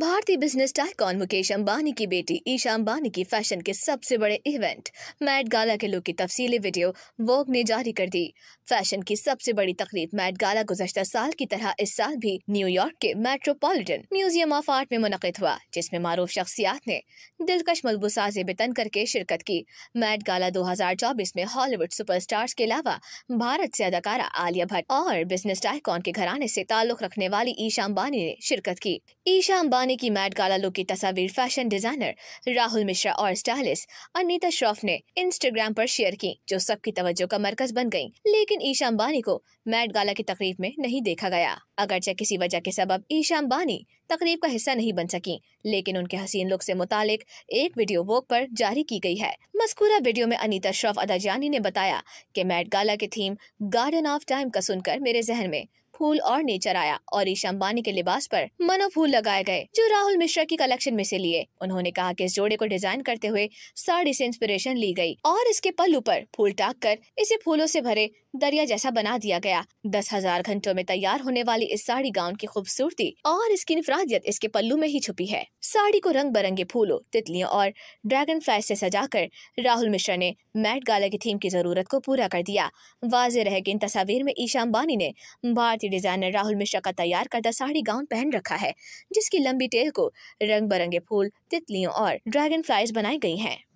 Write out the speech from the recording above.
भारतीय business tycoon Mukesh Ambani की बेटी ईशा अंबानी की फैशन के सबसे बड़े इवेंट मैट गाला के लुक की तफसीली वीडियो वोग ने जारी कर दी फैशन की सबसे बड़ी तकरीब मैट गाला गुजशत साल की तरह इस साल भी न्यूयॉर्क के मेट्रोपॉलिटन म्यूजियम ऑफ आर्ट में मुनद हुआ जिसमे मारूफ शख्सियात ने दिलकश मलबूसाज बेतन करके शिरकत की मैट गाला दो हजार चौबीस में हॉलीवुड सुपर स्टार के अलावा भारत से अदाकारा आलिया भट्ट और बिजनेस टाइकॉन के घराने ऐसी ताल्लुक रखने वाली ईशा अम्बानी ने शिरकत की ईशा अम्बानी जमाने की मैट गाला लुक की तस्वीर फैशन डिजाइनर राहुल मिश्रा और स्टाइलिस्ट अनिता श्रॉफ ने इंस्टाग्राम पर शेयर की जो सबकी तवज्जो का मरकज बन गयी लेकिन ईशा अम्बानी को मैट गाला की तकरीब में नहीं देखा गया अगरचे किसी वजह के सबब ईशा अम्बानी तकरीब का हिस्सा नहीं बन सकी लेकिन उनके हसीन लुक से मुतालिक एक वीडियो वोक पर जारी की गई है मस्कूरा वीडियो में अनिता श्रॉफ अदाजानी ने बताया कि मैट गाला की थीम गार्डन ऑफ टाइम का सुनकर मेरे जहन में फूल और नेचर आया और ईशा अम्बानी के लिबास पर मनो फूल लगाए गए जो राहुल मिश्रा की कलेक्शन में से लिए उन्होंने कहा कि इस जोड़े को डिजाइन करते हुए साड़ी से इंस्पिरेशन ली गई और इसके पल्लू पर फूल टाक कर इसे फूलों से भरे दरिया जैसा बना दिया गया दस हजार घंटों में तैयार होने वाली इस साड़ी गाउन की खूबसूरती और इसकी इनफरादियत इसके पल्लू में ही छुपी है साड़ी को रंग बिरंगे फूलों तितलियों और ड्रैगन फ्लाई से सजाकर राहुल मिश्रा ने मैट गाला की थीम की जरूरत को पूरा कर दिया वाजे रहे की इन तस्वीर में ईशा अम्बानी ने भारतीय डिजाइनर राहुल मिश्रा का तैयार करता साड़ी गाउन पहन रखा है जिसकी लंबी टेल को रंग बिरंगे फूल तितलियों और ड्रैगन फ्लाइज बनाई गई है